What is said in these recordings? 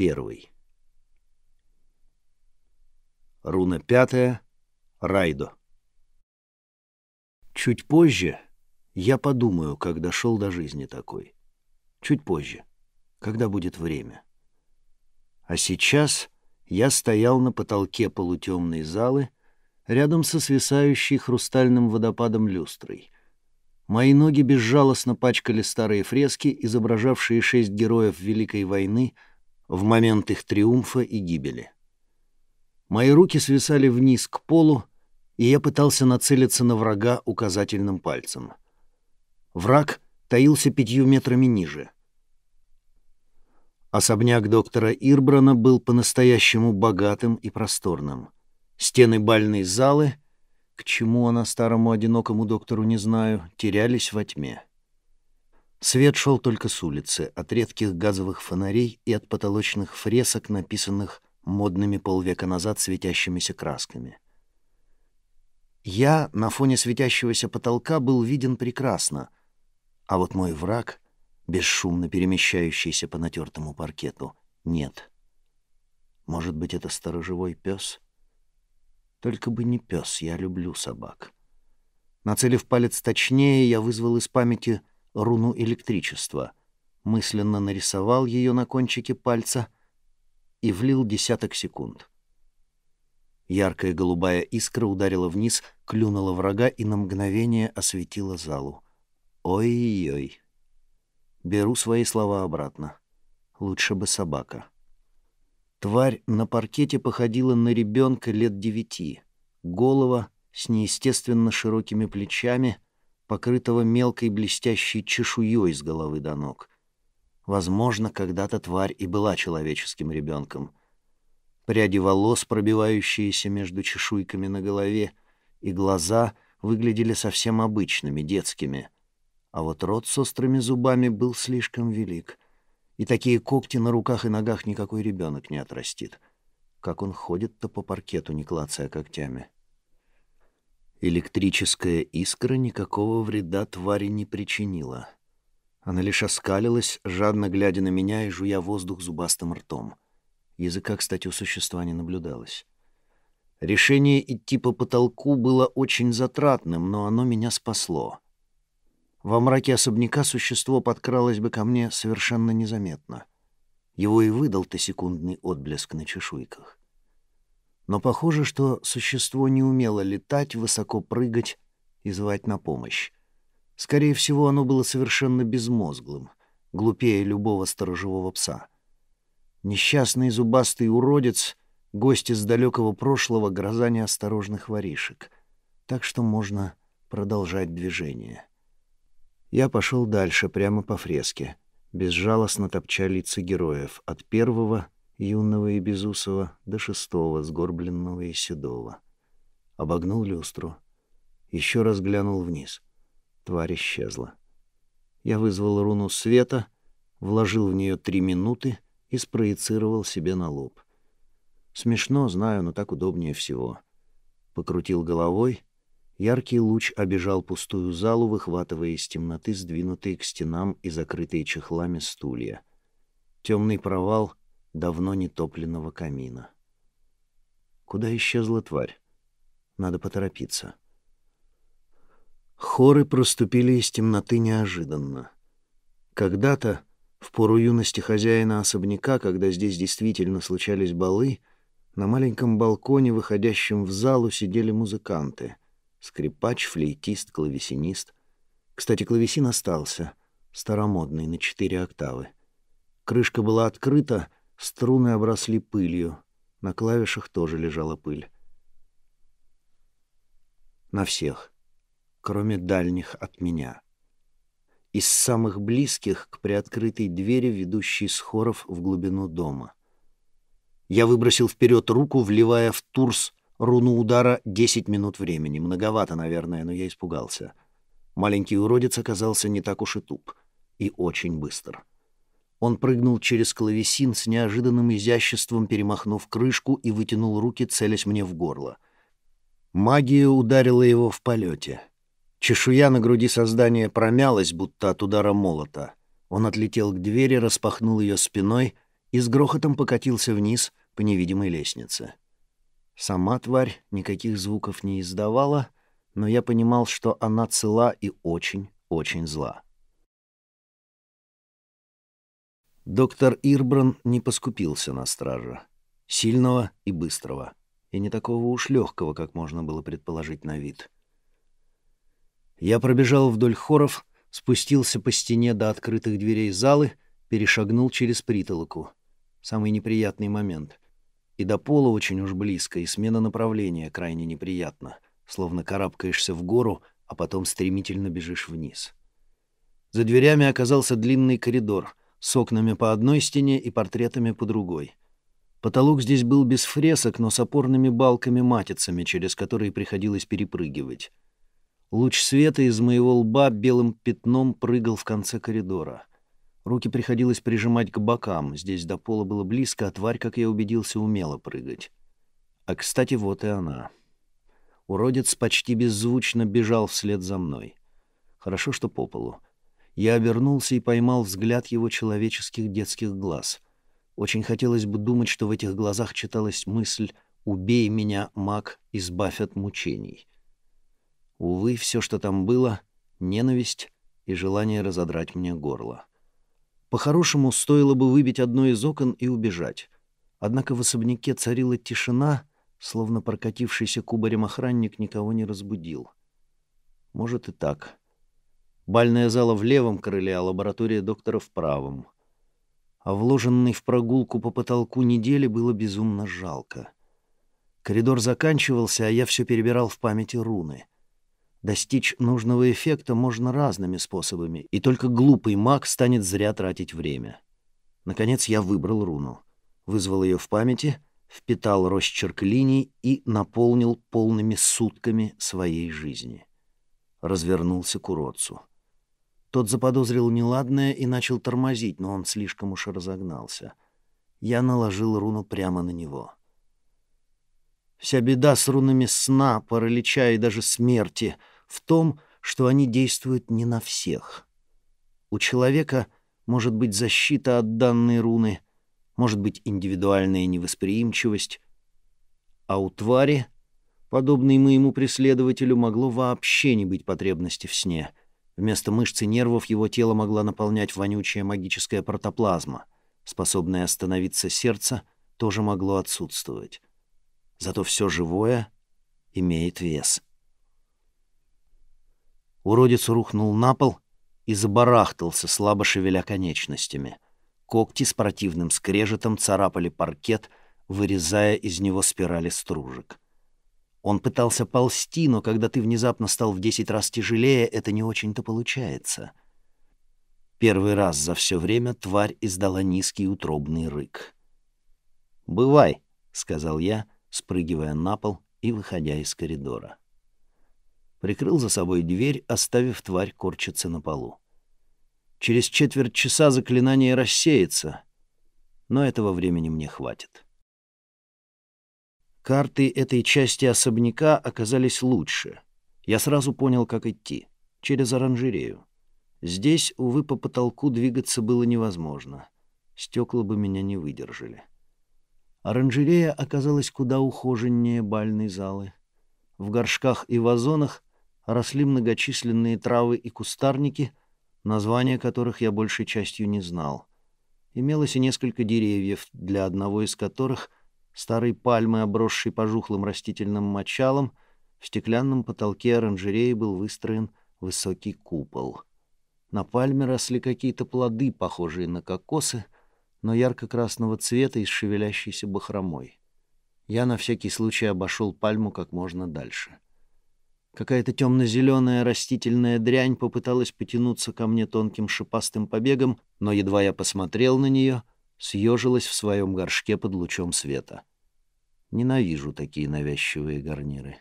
первый. Руна пятая. Райдо. Чуть позже я подумаю, как дошел до жизни такой. Чуть позже, когда будет время. А сейчас я стоял на потолке полутемной залы, рядом со свисающей хрустальным водопадом люстрой. Мои ноги безжалостно пачкали старые фрески, изображавшие шесть героев Великой войны — в момент их триумфа и гибели. Мои руки свисали вниз к полу, и я пытался нацелиться на врага указательным пальцем. Враг таился пятью метрами ниже. Особняк доктора Ирбрана был по-настоящему богатым и просторным. Стены бальной залы, к чему она старому одинокому доктору не знаю, терялись во тьме. Свет шел только с улицы, от редких газовых фонарей и от потолочных фресок, написанных модными полвека назад светящимися красками. Я на фоне светящегося потолка был виден прекрасно, а вот мой враг, бесшумно перемещающийся по натертому паркету, нет. Может быть, это сторожевой пес? Только бы не пес, я люблю собак. Нацелив палец точнее, я вызвал из памяти руну электричества, мысленно нарисовал ее на кончике пальца и влил десяток секунд. Яркая голубая искра ударила вниз, клюнула врага и на мгновение осветила залу. ой ой Беру свои слова обратно. Лучше бы собака. Тварь на паркете походила на ребенка лет девяти. Голова с неестественно широкими плечами — покрытого мелкой блестящей чешуей с головы до ног. Возможно, когда-то тварь и была человеческим ребенком. Пряди волос, пробивающиеся между чешуйками на голове, и глаза выглядели совсем обычными, детскими. А вот рот с острыми зубами был слишком велик. И такие когти на руках и ногах никакой ребенок не отрастит. Как он ходит-то по паркету, не клацая когтями. — Электрическая искра никакого вреда твари не причинила. Она лишь оскалилась, жадно глядя на меня и жуя воздух зубастым ртом. Языка, кстати, у существа не наблюдалось. Решение идти по потолку было очень затратным, но оно меня спасло. Во мраке особняка существо подкралось бы ко мне совершенно незаметно. Его и выдал-то секундный отблеск на чешуйках но похоже, что существо не умело летать, высоко прыгать и звать на помощь. Скорее всего, оно было совершенно безмозглым, глупее любого сторожевого пса. Несчастный зубастый уродец — гость из далекого прошлого гроза неосторожных воришек, так что можно продолжать движение. Я пошел дальше, прямо по фреске. Безжалостно топча лица героев, от первого — юного и безусого до шестого, сгорбленного и седого. Обогнул люстру. Еще раз глянул вниз. Тварь исчезла. Я вызвал руну света, вложил в нее три минуты и спроецировал себе на лоб. Смешно, знаю, но так удобнее всего. Покрутил головой. Яркий луч обежал пустую залу, выхватывая из темноты сдвинутые к стенам и закрытые чехлами стулья. Темный провал — давно нетопленного камина. Куда исчезла тварь? Надо поторопиться. Хоры проступили из темноты неожиданно. Когда-то, в пору юности хозяина особняка, когда здесь действительно случались балы, на маленьком балконе, выходящем в залу, сидели музыканты. Скрипач, флейтист, клавесинист. Кстати, клавесин остался, старомодный, на четыре октавы. Крышка была открыта — Струны обросли пылью. На клавишах тоже лежала пыль. На всех, кроме дальних от меня. Из самых близких к приоткрытой двери, ведущей с хоров в глубину дома. Я выбросил вперед руку, вливая в турс руну удара 10 минут времени. Многовато, наверное, но я испугался. Маленький уродец оказался не так уж и туп. И очень быстро. — он прыгнул через клавесин с неожиданным изяществом, перемахнув крышку и вытянул руки, целясь мне в горло. Магия ударила его в полете. Чешуя на груди создания промялась, будто от удара молота. Он отлетел к двери, распахнул ее спиной и с грохотом покатился вниз по невидимой лестнице. Сама тварь никаких звуков не издавала, но я понимал, что она цела и очень, очень зла. Доктор Ирбран не поскупился на стража. Сильного и быстрого. И не такого уж легкого, как можно было предположить на вид. Я пробежал вдоль хоров, спустился по стене до открытых дверей залы, перешагнул через притолоку. Самый неприятный момент. И до пола очень уж близко, и смена направления крайне неприятна. Словно карабкаешься в гору, а потом стремительно бежишь вниз. За дверями оказался длинный коридор — с окнами по одной стене и портретами по другой. Потолок здесь был без фресок, но с опорными балками-матицами, через которые приходилось перепрыгивать. Луч света из моего лба белым пятном прыгал в конце коридора. Руки приходилось прижимать к бокам, здесь до пола было близко, а тварь, как я убедился, умела прыгать. А, кстати, вот и она. Уродец почти беззвучно бежал вслед за мной. Хорошо, что по полу. Я обернулся и поймал взгляд его человеческих детских глаз. Очень хотелось бы думать, что в этих глазах читалась мысль «Убей меня, маг, избавь от мучений». Увы, все, что там было — ненависть и желание разодрать мне горло. По-хорошему, стоило бы выбить одно из окон и убежать. Однако в особняке царила тишина, словно прокатившийся кубарем охранник никого не разбудил. Может и так. Бальная зала в левом крыле, а лаборатория доктора в правом. А вложенный в прогулку по потолку недели было безумно жалко. Коридор заканчивался, а я все перебирал в памяти руны. Достичь нужного эффекта можно разными способами, и только глупый маг станет зря тратить время. Наконец я выбрал руну. Вызвал ее в памяти, впитал росчерк линий и наполнил полными сутками своей жизни. Развернулся к уродцу. Тот заподозрил неладное и начал тормозить, но он слишком уж разогнался. Я наложил руну прямо на него. Вся беда с рунами сна, паралича и даже смерти в том, что они действуют не на всех. У человека может быть защита от данной руны, может быть индивидуальная невосприимчивость, а у твари, подобной моему преследователю, могло вообще не быть потребности в сне — Вместо мышц и нервов его тело могла наполнять вонючая магическая протоплазма. Способное остановиться сердце тоже могло отсутствовать. Зато все живое имеет вес. Уродец рухнул на пол и забарахтался, слабо шевеля конечностями. Когти с противным скрежетом царапали паркет, вырезая из него спирали стружек. Он пытался ползти, но когда ты внезапно стал в десять раз тяжелее, это не очень-то получается. Первый раз за все время тварь издала низкий утробный рык. «Бывай», — сказал я, спрыгивая на пол и выходя из коридора. Прикрыл за собой дверь, оставив тварь корчиться на полу. Через четверть часа заклинание рассеется, но этого времени мне хватит. Карты этой части особняка оказались лучше. Я сразу понял, как идти. Через оранжерею. Здесь, увы, по потолку двигаться было невозможно. Стекла бы меня не выдержали. Оранжерея оказалась куда ухоженнее бальной залы. В горшках и вазонах росли многочисленные травы и кустарники, названия которых я большей частью не знал. Имелось и несколько деревьев, для одного из которых — старой пальмы, обросшей пожухлым растительным мочалом, в стеклянном потолке оранжереи был выстроен высокий купол. На пальме росли какие-то плоды, похожие на кокосы, но ярко-красного цвета и с шевелящейся бахромой. Я на всякий случай обошел пальму как можно дальше. Какая-то темно-зеленая растительная дрянь попыталась потянуться ко мне тонким шипастым побегом, но едва я посмотрел на нее — съежилась в своем горшке под лучом света. Ненавижу такие навязчивые гарниры.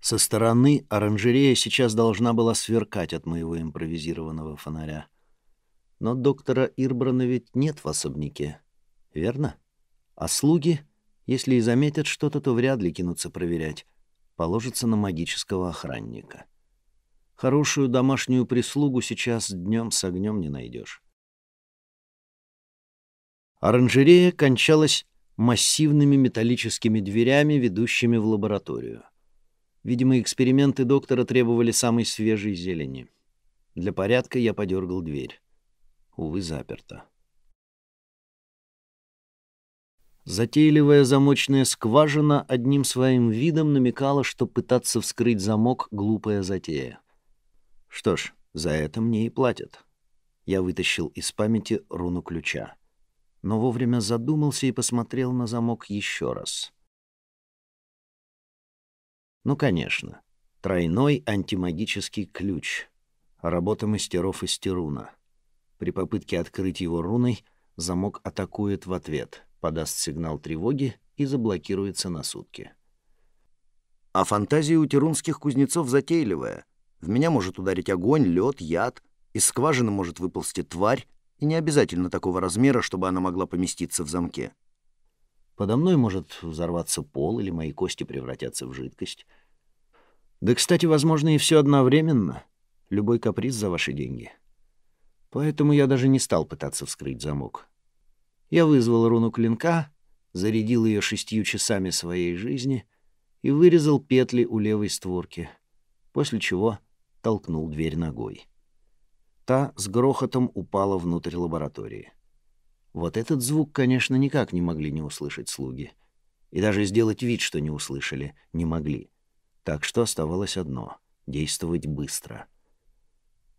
Со стороны оранжерея сейчас должна была сверкать от моего импровизированного фонаря. Но доктора Ирбрана ведь нет в особняке, верно? А слуги, если и заметят что-то, то вряд ли кинутся проверять. Положатся на магического охранника. Хорошую домашнюю прислугу сейчас днем с огнем не найдешь. Оранжерея кончалась массивными металлическими дверями, ведущими в лабораторию. Видимо, эксперименты доктора требовали самой свежей зелени. Для порядка я подергал дверь. Увы, заперто. Затейливая замочная скважина одним своим видом намекала, что пытаться вскрыть замок — глупая затея. Что ж, за это мне и платят. Я вытащил из памяти руну ключа но вовремя задумался и посмотрел на замок еще раз. Ну, конечно, тройной антимагический ключ. Работа мастеров из Тируна. При попытке открыть его руной замок атакует в ответ, подаст сигнал тревоги и заблокируется на сутки. А фантазия у тирунских кузнецов затейливая. В меня может ударить огонь, лед, яд, из скважины может выползти тварь, и не обязательно такого размера, чтобы она могла поместиться в замке. Подо мной может взорваться пол или мои кости превратятся в жидкость. Да, кстати, возможно, и все одновременно. Любой каприз за ваши деньги. Поэтому я даже не стал пытаться вскрыть замок. Я вызвал руну клинка, зарядил ее шестью часами своей жизни и вырезал петли у левой створки, после чего толкнул дверь ногой. Та с грохотом упала внутрь лаборатории. Вот этот звук, конечно, никак не могли не услышать слуги. И даже сделать вид, что не услышали, не могли. Так что оставалось одно — действовать быстро.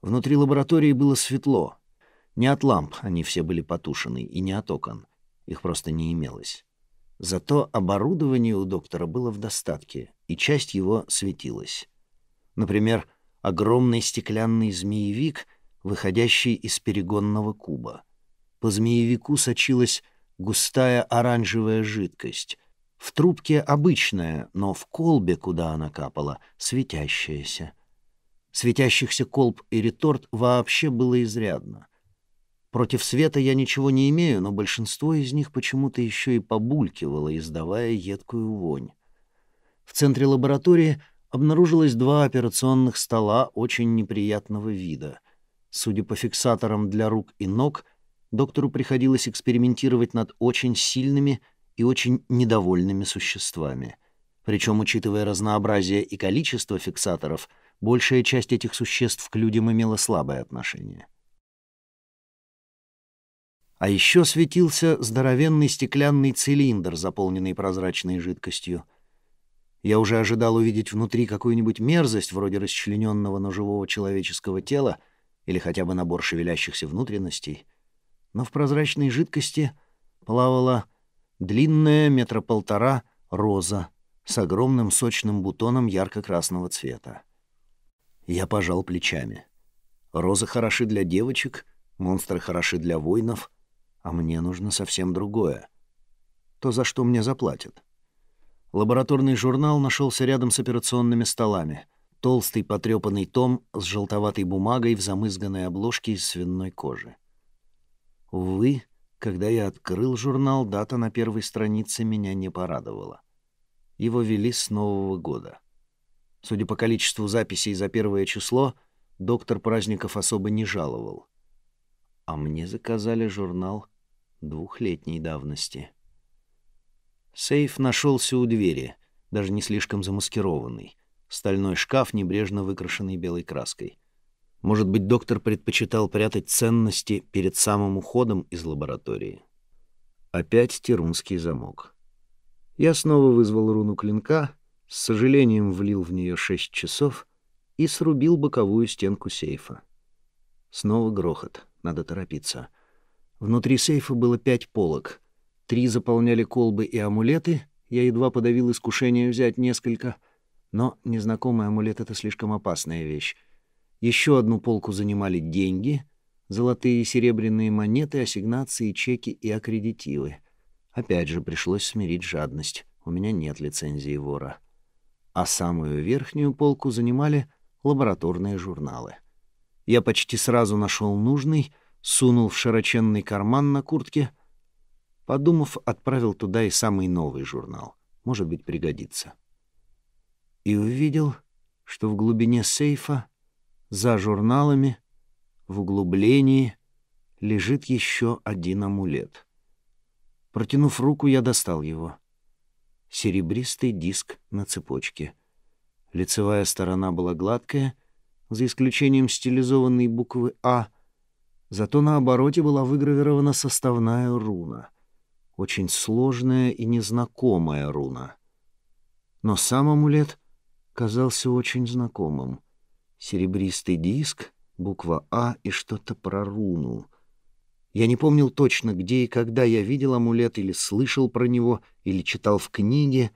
Внутри лаборатории было светло. Не от ламп они все были потушены, и не от окон. Их просто не имелось. Зато оборудование у доктора было в достатке, и часть его светилась. Например, огромный стеклянный змеевик — выходящий из перегонного куба. По змеевику сочилась густая оранжевая жидкость. В трубке обычная, но в колбе, куда она капала, светящаяся. Светящихся колб и реторт вообще было изрядно. Против света я ничего не имею, но большинство из них почему-то еще и побулькивало, издавая едкую вонь. В центре лаборатории обнаружилось два операционных стола очень неприятного вида. Судя по фиксаторам для рук и ног, доктору приходилось экспериментировать над очень сильными и очень недовольными существами. Причем, учитывая разнообразие и количество фиксаторов, большая часть этих существ к людям имела слабое отношение. А еще светился здоровенный стеклянный цилиндр, заполненный прозрачной жидкостью. Я уже ожидал увидеть внутри какую-нибудь мерзость, вроде расчлененного ножевого человеческого тела — или хотя бы набор шевелящихся внутренностей, но в прозрачной жидкости плавала длинная метра полтора роза с огромным сочным бутоном ярко-красного цвета. Я пожал плечами. Розы хороши для девочек, монстры хороши для воинов, а мне нужно совсем другое. То, за что мне заплатят. Лабораторный журнал нашелся рядом с операционными столами — толстый потрёпанный том с желтоватой бумагой в замызганной обложке из свиной кожи. Увы, когда я открыл журнал, дата на первой странице меня не порадовала. Его вели с Нового года. Судя по количеству записей за первое число, доктор праздников особо не жаловал. А мне заказали журнал двухлетней давности. Сейф нашелся у двери, даже не слишком замаскированный — стальной шкаф, небрежно выкрашенный белой краской. Может быть, доктор предпочитал прятать ценности перед самым уходом из лаборатории. Опять тирунский замок. Я снова вызвал руну клинка, с сожалением влил в нее шесть часов и срубил боковую стенку сейфа. Снова грохот, надо торопиться. Внутри сейфа было пять полок. Три заполняли колбы и амулеты, я едва подавил искушение взять несколько — но незнакомый амулет — это слишком опасная вещь. Еще одну полку занимали деньги, золотые и серебряные монеты, ассигнации, чеки и аккредитивы. Опять же, пришлось смирить жадность. У меня нет лицензии вора. А самую верхнюю полку занимали лабораторные журналы. Я почти сразу нашел нужный, сунул в широченный карман на куртке. Подумав, отправил туда и самый новый журнал. Может быть, пригодится и увидел, что в глубине сейфа, за журналами, в углублении, лежит еще один амулет. Протянув руку, я достал его. Серебристый диск на цепочке. Лицевая сторона была гладкая, за исключением стилизованной буквы «А», зато на обороте была выгравирована составная руна. Очень сложная и незнакомая руна. Но сам амулет — казался очень знакомым. Серебристый диск, буква «А» и что-то про руну. Я не помнил точно, где и когда я видел амулет или слышал про него, или читал в книге,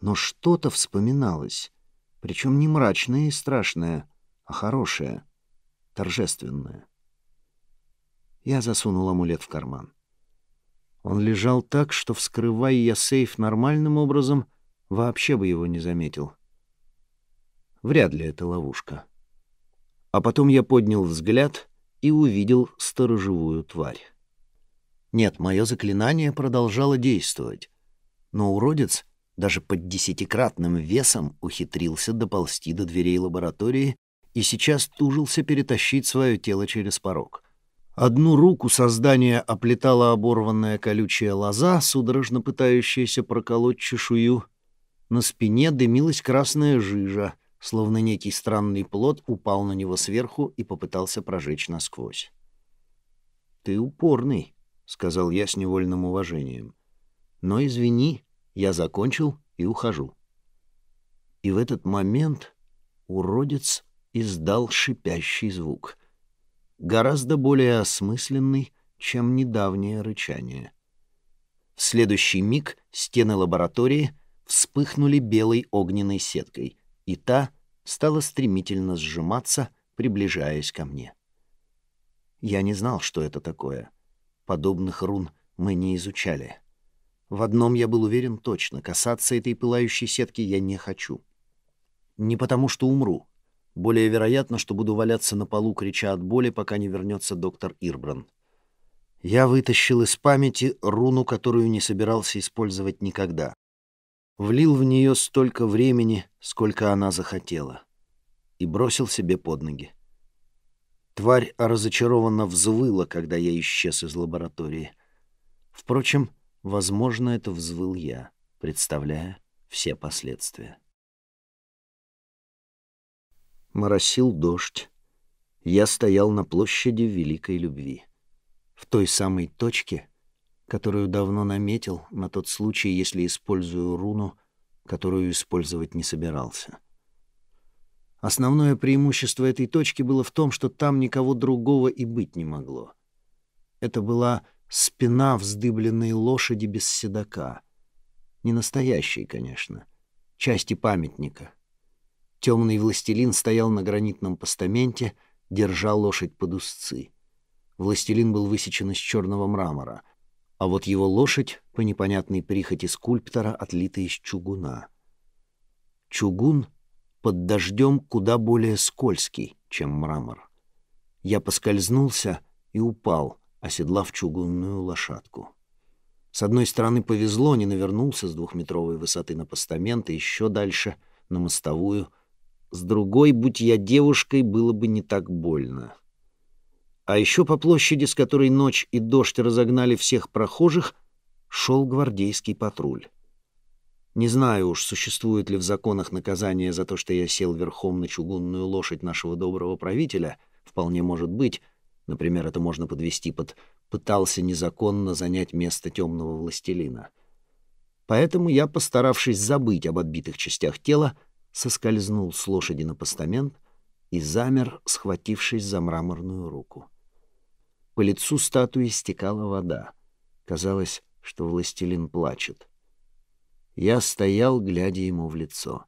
но что-то вспоминалось, причем не мрачное и страшное, а хорошее, торжественное. Я засунул амулет в карман. Он лежал так, что, вскрывая я сейф нормальным образом, вообще бы его не заметил — Вряд ли это ловушка. А потом я поднял взгляд и увидел сторожевую тварь. Нет, мое заклинание продолжало действовать, но уродец даже под десятикратным весом ухитрился доползти до дверей лаборатории и сейчас тужился перетащить свое тело через порог. Одну руку создание оплетала оборванная колючая лоза, судорожно пытающаяся проколоть чешую. На спине дымилась красная жижа — словно некий странный плод упал на него сверху и попытался прожечь насквозь. «Ты упорный», — сказал я с невольным уважением. «Но извини, я закончил и ухожу». И в этот момент уродец издал шипящий звук, гораздо более осмысленный, чем недавнее рычание. В следующий миг стены лаборатории вспыхнули белой огненной сеткой — и та стала стремительно сжиматься, приближаясь ко мне. Я не знал, что это такое. Подобных рун мы не изучали. В одном я был уверен точно, касаться этой пылающей сетки я не хочу. Не потому, что умру. Более вероятно, что буду валяться на полу, крича от боли, пока не вернется доктор Ирбран. Я вытащил из памяти руну, которую не собирался использовать никогда влил в нее столько времени, сколько она захотела, и бросил себе под ноги. Тварь разочарованно взвыла, когда я исчез из лаборатории. Впрочем, возможно, это взвыл я, представляя все последствия. Моросил дождь. Я стоял на площади Великой Любви. В той самой точке — которую давно наметил на тот случай, если использую руну, которую использовать не собирался. Основное преимущество этой точки было в том, что там никого другого и быть не могло. Это была спина вздыбленной лошади без седока. Не настоящей, конечно. Части памятника. Темный властелин стоял на гранитном постаменте, держа лошадь под узцы. Властелин был высечен из черного мрамора — а вот его лошадь, по непонятной прихоти скульптора, отлита из чугуна. Чугун под дождем куда более скользкий, чем мрамор. Я поскользнулся и упал, оседлав чугунную лошадку. С одной стороны повезло, не навернулся с двухметровой высоты на постамент и еще дальше — на мостовую. С другой, будь я девушкой, было бы не так больно. А еще по площади, с которой ночь и дождь разогнали всех прохожих, шел гвардейский патруль. Не знаю уж, существует ли в законах наказание за то, что я сел верхом на чугунную лошадь нашего доброго правителя, вполне может быть, например, это можно подвести под «пытался незаконно занять место темного властелина». Поэтому я, постаравшись забыть об отбитых частях тела, соскользнул с лошади на постамент и замер, схватившись за мраморную руку. — по лицу статуи стекала вода. Казалось, что властелин плачет. Я стоял, глядя ему в лицо.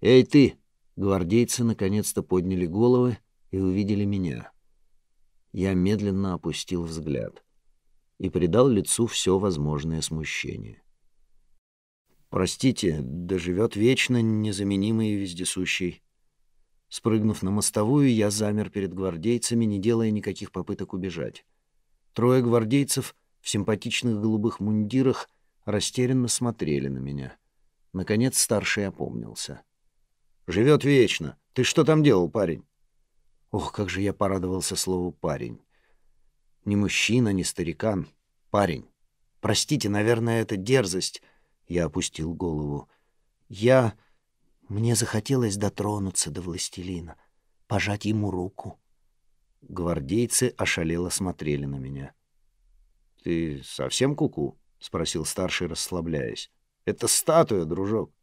«Эй, ты!» Гвардейцы наконец-то подняли головы и увидели меня. Я медленно опустил взгляд и придал лицу все возможное смущение. «Простите, доживет вечно незаменимый и вездесущий Спрыгнув на мостовую, я замер перед гвардейцами, не делая никаких попыток убежать. Трое гвардейцев в симпатичных голубых мундирах растерянно смотрели на меня. Наконец старший опомнился. «Живет вечно. Ты что там делал, парень?» Ох, как же я порадовался слову «парень». Не мужчина, не старикан. Парень. Простите, наверное, это дерзость. Я опустил голову. Я... Мне захотелось дотронуться до властелина, пожать ему руку. Гвардейцы ошалело смотрели на меня. «Ты совсем куку?» -ку — спросил старший, расслабляясь. «Это статуя, дружок.